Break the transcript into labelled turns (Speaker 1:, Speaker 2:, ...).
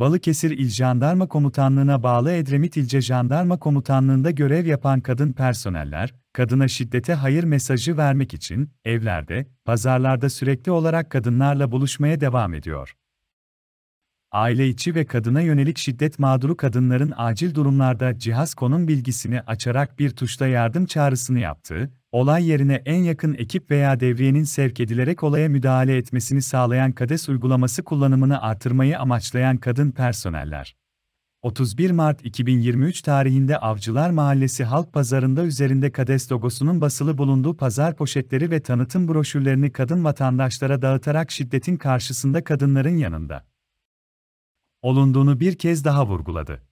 Speaker 1: Balıkesir İl Jandarma Komutanlığı'na bağlı Edremit İlçe Jandarma Komutanlığı'nda görev yapan kadın personeller, kadına şiddete hayır mesajı vermek için evlerde, pazarlarda sürekli olarak kadınlarla buluşmaya devam ediyor aile içi ve kadına yönelik şiddet mağduru kadınların acil durumlarda cihaz konum bilgisini açarak bir tuşta yardım çağrısını yaptığı, olay yerine en yakın ekip veya devriyenin sevk edilerek olaya müdahale etmesini sağlayan KADES uygulaması kullanımını artırmayı amaçlayan kadın personeller. 31 Mart 2023 tarihinde Avcılar Mahallesi Halk Pazarı'nda üzerinde KADES logosunun basılı bulunduğu pazar poşetleri ve tanıtım broşürlerini kadın vatandaşlara dağıtarak şiddetin karşısında kadınların yanında olunduğunu bir kez daha vurguladı.